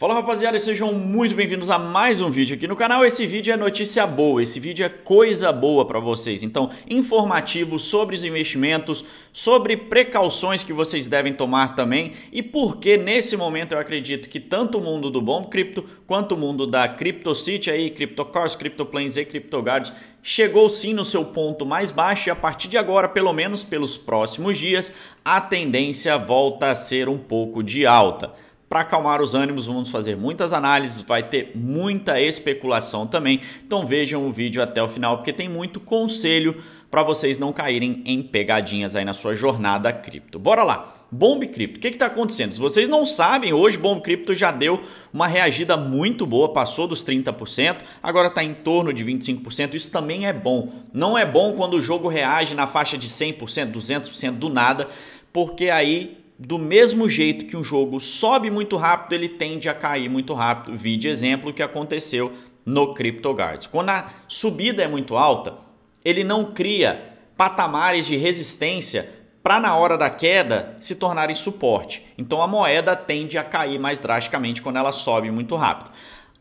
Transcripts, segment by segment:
Fala rapaziada, sejam muito bem-vindos a mais um vídeo aqui no canal. Esse vídeo é notícia boa, esse vídeo é coisa boa para vocês. Então, informativo sobre os investimentos, sobre precauções que vocês devem tomar também e porque nesse momento eu acredito que tanto o mundo do bom cripto quanto o mundo da City aí, CryptoCars, CryptoPlanes e CryptoGuards chegou sim no seu ponto mais baixo e a partir de agora, pelo menos pelos próximos dias, a tendência volta a ser um pouco de alta. Para acalmar os ânimos, vamos fazer muitas análises, vai ter muita especulação também. Então vejam o vídeo até o final, porque tem muito conselho para vocês não caírem em pegadinhas aí na sua jornada cripto. Bora lá! Bomb Cripto, o que está acontecendo? Se vocês não sabem, hoje Bomb Cripto já deu uma reagida muito boa, passou dos 30%, agora está em torno de 25%, isso também é bom. Não é bom quando o jogo reage na faixa de 100%, 200% do nada, porque aí do mesmo jeito que um jogo sobe muito rápido, ele tende a cair muito rápido. Vide exemplo que aconteceu no CryptoGuards. Quando a subida é muito alta, ele não cria patamares de resistência para na hora da queda se tornarem suporte. Então a moeda tende a cair mais drasticamente quando ela sobe muito rápido.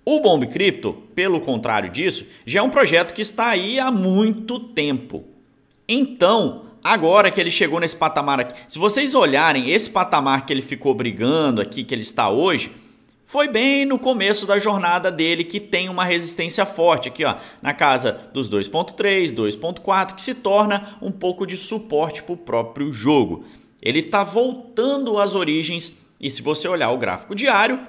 O Bomb Crypto, pelo contrário disso, já é um projeto que está aí há muito tempo. Então, agora que ele chegou nesse patamar aqui. Se vocês olharem esse patamar que ele ficou brigando aqui, que ele está hoje, foi bem no começo da jornada dele que tem uma resistência forte aqui, ó, na casa dos 2.3, 2.4, que se torna um pouco de suporte para o próprio jogo. Ele está voltando às origens e se você olhar o gráfico diário,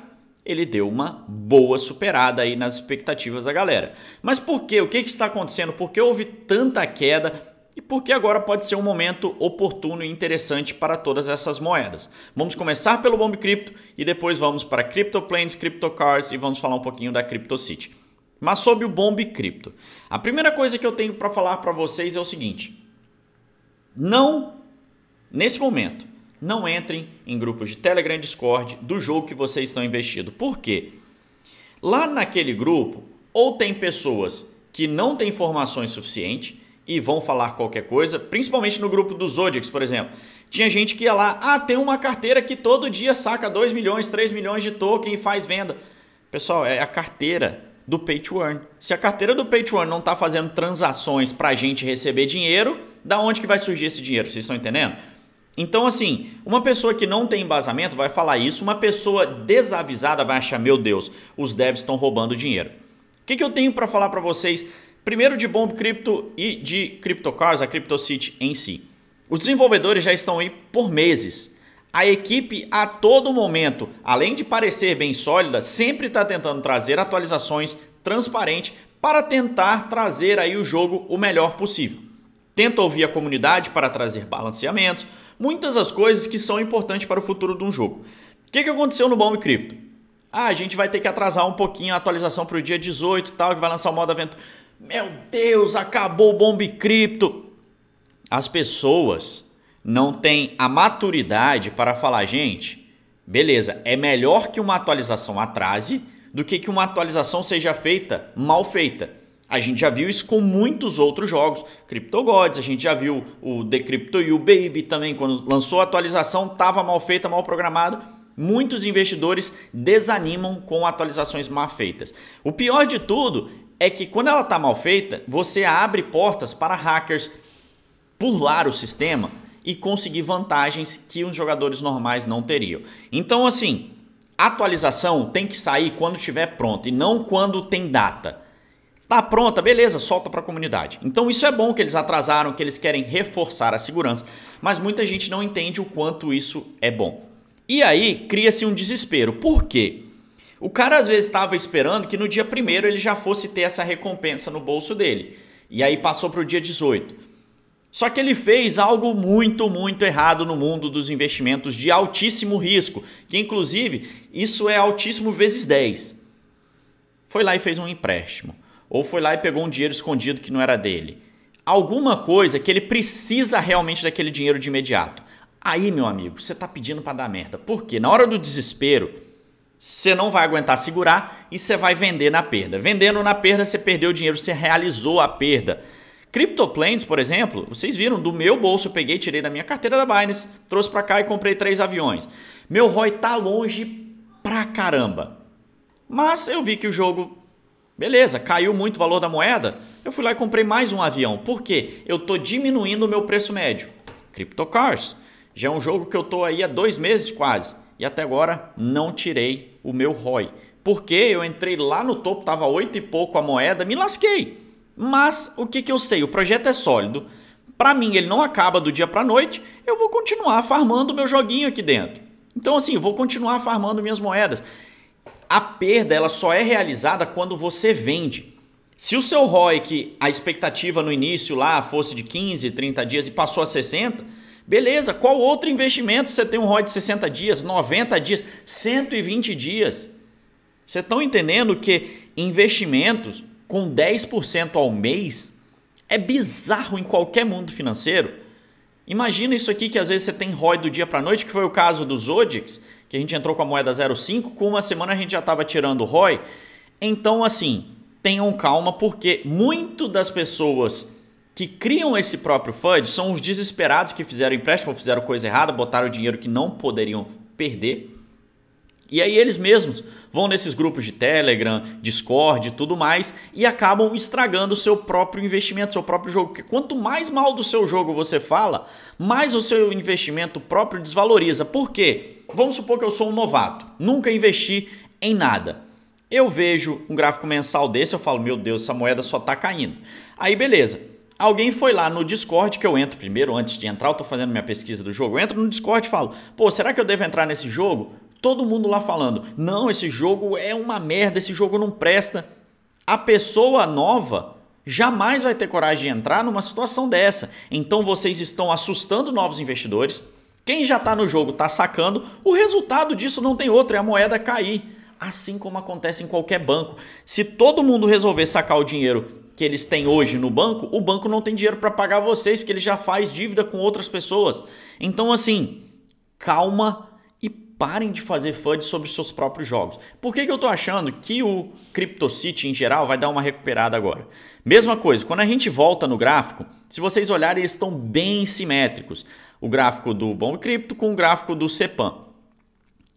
ele deu uma boa superada aí nas expectativas da galera. Mas por quê? O que, que está acontecendo? Por que houve tanta queda? e porque agora pode ser um momento oportuno e interessante para todas essas moedas. Vamos começar pelo Bomb Crypto e depois vamos para CryptoPlanes, CryptoCars e vamos falar um pouquinho da CryptoCity. Mas sobre o Bomb Crypto. A primeira coisa que eu tenho para falar para vocês é o seguinte: não nesse momento, não entrem em grupos de Telegram, Discord do jogo que vocês estão investindo. Por quê? Lá naquele grupo, ou tem pessoas que não têm informações suficientes, e vão falar qualquer coisa, principalmente no grupo dos Zodiacs, por exemplo. Tinha gente que ia lá, ah, tem uma carteira que todo dia saca 2 milhões, 3 milhões de token e faz venda. Pessoal, é a carteira do Pay to Earn. Se a carteira do Pay to Earn não está fazendo transações para a gente receber dinheiro, da onde que vai surgir esse dinheiro? Vocês estão entendendo? Então, assim, uma pessoa que não tem embasamento vai falar isso, uma pessoa desavisada vai achar, meu Deus, os devs estão roubando dinheiro. O que, que eu tenho para falar para vocês Primeiro de Bomb Crypto e de CryptoCars, a CryptoCity em si. Os desenvolvedores já estão aí por meses. A equipe a todo momento, além de parecer bem sólida, sempre está tentando trazer atualizações transparentes para tentar trazer aí o jogo o melhor possível. Tenta ouvir a comunidade para trazer balanceamentos, muitas as coisas que são importantes para o futuro de um jogo. O que, que aconteceu no Bomb Crypto? Ah, a gente vai ter que atrasar um pouquinho a atualização para o dia 18 tal, que vai lançar o modo aventura. Meu Deus, acabou o bombe cripto. As pessoas não têm a maturidade para falar, gente, beleza, é melhor que uma atualização atrase do que que uma atualização seja feita mal feita. A gente já viu isso com muitos outros jogos, Gods. a gente já viu o The Crypto o Baby também, quando lançou a atualização, estava mal feita, mal programado. Muitos investidores desanimam com atualizações mal feitas. O pior de tudo é que quando ela está mal feita, você abre portas para hackers pular o sistema e conseguir vantagens que os jogadores normais não teriam. Então, assim, atualização tem que sair quando estiver pronta e não quando tem data. Tá pronta, beleza, solta para a comunidade. Então isso é bom que eles atrasaram, que eles querem reforçar a segurança, mas muita gente não entende o quanto isso é bom. E aí cria-se um desespero. Por quê? O cara às vezes estava esperando que no dia primeiro ele já fosse ter essa recompensa no bolso dele. E aí passou para o dia 18. Só que ele fez algo muito, muito errado no mundo dos investimentos de altíssimo risco, que inclusive isso é altíssimo vezes 10. Foi lá e fez um empréstimo, ou foi lá e pegou um dinheiro escondido que não era dele. Alguma coisa que ele precisa realmente daquele dinheiro de imediato. Aí, meu amigo, você está pedindo para dar merda. Por quê? Na hora do desespero, você não vai aguentar segurar e você vai vender na perda. Vendendo na perda, você perdeu dinheiro, você realizou a perda. CryptoPlanes, por exemplo, vocês viram, do meu bolso eu peguei, tirei da minha carteira da Binance, trouxe para cá e comprei três aviões. Meu ROI tá longe pra caramba. Mas eu vi que o jogo, beleza, caiu muito o valor da moeda, eu fui lá e comprei mais um avião. Por quê? Eu tô diminuindo o meu preço médio. CryptoCars, já é um jogo que eu tô aí há dois meses quase. E até agora não tirei o meu ROI. Porque eu entrei lá no topo, estava oito e pouco a moeda, me lasquei. Mas o que, que eu sei? O projeto é sólido. Para mim, ele não acaba do dia para noite. Eu vou continuar farmando meu joguinho aqui dentro. Então, assim, eu vou continuar farmando minhas moedas. A perda ela só é realizada quando você vende. Se o seu ROI, que a expectativa no início lá fosse de 15, 30 dias e passou a 60, Beleza, qual outro investimento você tem um ROI de 60 dias, 90 dias, 120 dias? Vocês estão tá entendendo que investimentos com 10% ao mês é bizarro em qualquer mundo financeiro? Imagina isso aqui que às vezes você tem ROI do dia para noite, que foi o caso do Zodix, que a gente entrou com a moeda 05, com uma semana a gente já estava tirando ROI. Então assim, tenham calma porque muito das pessoas que criam esse próprio FUD são os desesperados que fizeram empréstimo, fizeram coisa errada, botaram dinheiro que não poderiam perder. E aí eles mesmos vão nesses grupos de Telegram, Discord e tudo mais e acabam estragando o seu próprio investimento, seu próprio jogo. Porque quanto mais mal do seu jogo você fala, mais o seu investimento próprio desvaloriza. Por quê? Vamos supor que eu sou um novato, nunca investi em nada. Eu vejo um gráfico mensal desse, eu falo, meu Deus, essa moeda só tá caindo. Aí beleza. Alguém foi lá no Discord, que eu entro primeiro, antes de entrar, eu tô fazendo minha pesquisa do jogo. Eu entro no Discord e falo, pô, será que eu devo entrar nesse jogo? Todo mundo lá falando, não, esse jogo é uma merda, esse jogo não presta. A pessoa nova jamais vai ter coragem de entrar numa situação dessa. Então vocês estão assustando novos investidores. Quem já está no jogo está sacando. O resultado disso não tem outro, é a moeda cair. Assim como acontece em qualquer banco. Se todo mundo resolver sacar o dinheiro que eles têm hoje no banco, o banco não tem dinheiro para pagar vocês, porque ele já faz dívida com outras pessoas. Então, assim, calma e parem de fazer FUD sobre seus próprios jogos. Por que, que eu estou achando que o Crypto City em geral vai dar uma recuperada agora? Mesma coisa, quando a gente volta no gráfico, se vocês olharem, eles estão bem simétricos. O gráfico do Bom Cripto com o gráfico do Cepan.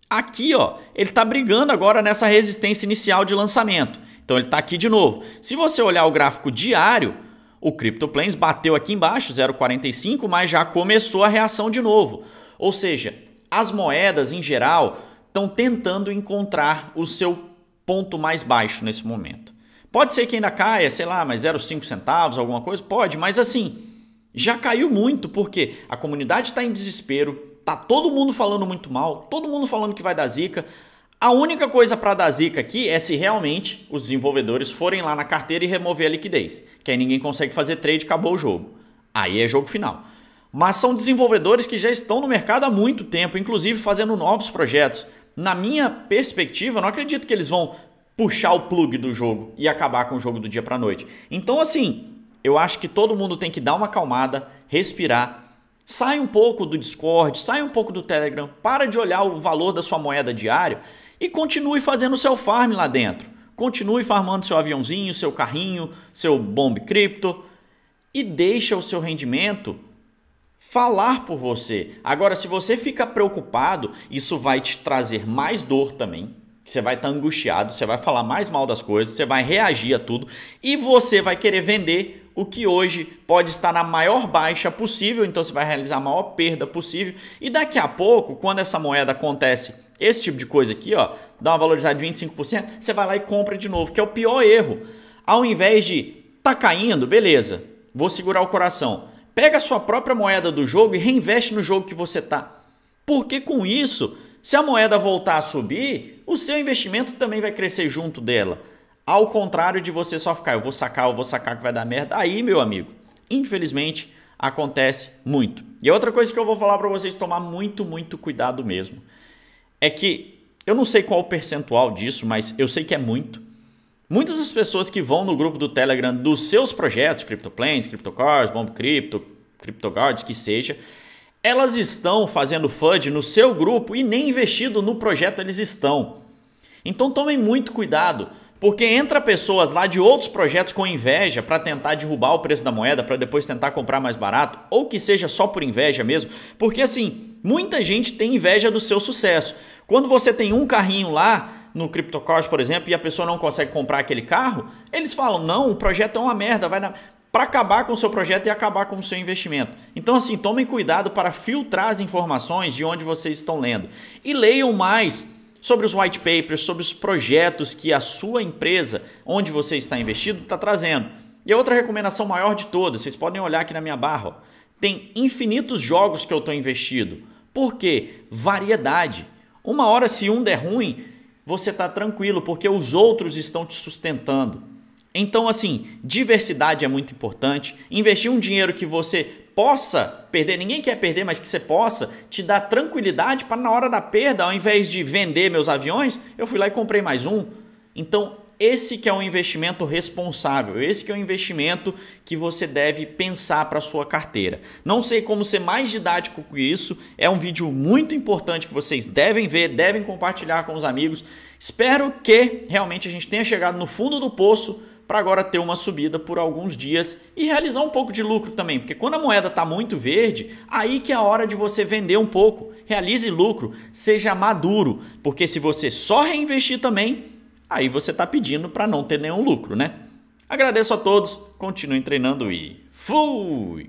Aqui, ó, ele está brigando agora nessa resistência inicial de lançamento. Então ele está aqui de novo. Se você olhar o gráfico diário, o CryptoPlanes bateu aqui embaixo, 0,45, mas já começou a reação de novo. Ou seja, as moedas em geral estão tentando encontrar o seu ponto mais baixo nesse momento. Pode ser que ainda caia, sei lá, mais 0,5 centavos, alguma coisa? Pode, mas assim, já caiu muito porque a comunidade está em desespero, tá todo mundo falando muito mal, todo mundo falando que vai dar zica, a única coisa para dar zica aqui é se realmente os desenvolvedores forem lá na carteira e remover a liquidez, que aí ninguém consegue fazer trade, acabou o jogo. Aí é jogo final. Mas são desenvolvedores que já estão no mercado há muito tempo, inclusive fazendo novos projetos. Na minha perspectiva, não acredito que eles vão puxar o plug do jogo e acabar com o jogo do dia para noite. Então, assim, eu acho que todo mundo tem que dar uma acalmada, respirar, Sai um pouco do Discord, sai um pouco do Telegram, para de olhar o valor da sua moeda diário e continue fazendo o seu farm lá dentro. Continue farmando seu aviãozinho, seu carrinho, seu bomb cripto e deixa o seu rendimento falar por você. Agora, se você fica preocupado, isso vai te trazer mais dor também. Você vai estar tá angustiado, você vai falar mais mal das coisas, você vai reagir a tudo e você vai querer vender o que hoje pode estar na maior baixa possível, então você vai realizar a maior perda possível. E daqui a pouco, quando essa moeda acontece esse tipo de coisa aqui, ó, dá uma valorizada de 25%, você vai lá e compra de novo, que é o pior erro. Ao invés de tá caindo, beleza, vou segurar o coração. Pega a sua própria moeda do jogo e reinveste no jogo que você tá. Porque com isso, se a moeda voltar a subir, o seu investimento também vai crescer junto dela. Ao contrário de você só ficar, eu vou sacar, eu vou sacar que vai dar merda. Aí, meu amigo, infelizmente acontece muito. E outra coisa que eu vou falar para vocês tomar muito, muito cuidado mesmo é que eu não sei qual o percentual disso, mas eu sei que é muito. Muitas das pessoas que vão no grupo do Telegram dos seus projetos, CryptoPlanes, CryptoCars, Bomb Crypto, CryptoGuards, que seja, elas estão fazendo FUD no seu grupo e nem investido no projeto eles estão. Então tomem muito cuidado. Porque entra pessoas lá de outros projetos com inveja para tentar derrubar o preço da moeda, para depois tentar comprar mais barato, ou que seja só por inveja mesmo. Porque assim, muita gente tem inveja do seu sucesso. Quando você tem um carrinho lá, no CryptoCost, por exemplo, e a pessoa não consegue comprar aquele carro, eles falam: não, o projeto é uma merda, vai na. Para acabar com o seu projeto e acabar com o seu investimento. Então, assim, tomem cuidado para filtrar as informações de onde vocês estão lendo. E leiam mais sobre os white papers, sobre os projetos que a sua empresa, onde você está investido, está trazendo. E a outra recomendação maior de todas, vocês podem olhar aqui na minha barra, ó. tem infinitos jogos que eu estou investido. Por quê? Variedade. Uma hora, se um der ruim, você está tranquilo, porque os outros estão te sustentando. Então, assim, diversidade é muito importante. Investir um dinheiro que você possa perder, ninguém quer perder, mas que você possa, te dar tranquilidade para na hora da perda, ao invés de vender meus aviões, eu fui lá e comprei mais um. Então, esse que é um investimento responsável, esse que é o um investimento que você deve pensar para sua carteira. Não sei como ser mais didático com isso, é um vídeo muito importante que vocês devem ver, devem compartilhar com os amigos. Espero que realmente a gente tenha chegado no fundo do poço para agora ter uma subida por alguns dias e realizar um pouco de lucro também, porque quando a moeda está muito verde, aí que é a hora de você vender um pouco, realize lucro, seja maduro, porque se você só reinvestir também, aí você está pedindo para não ter nenhum lucro, né? Agradeço a todos, continuem treinando e fui!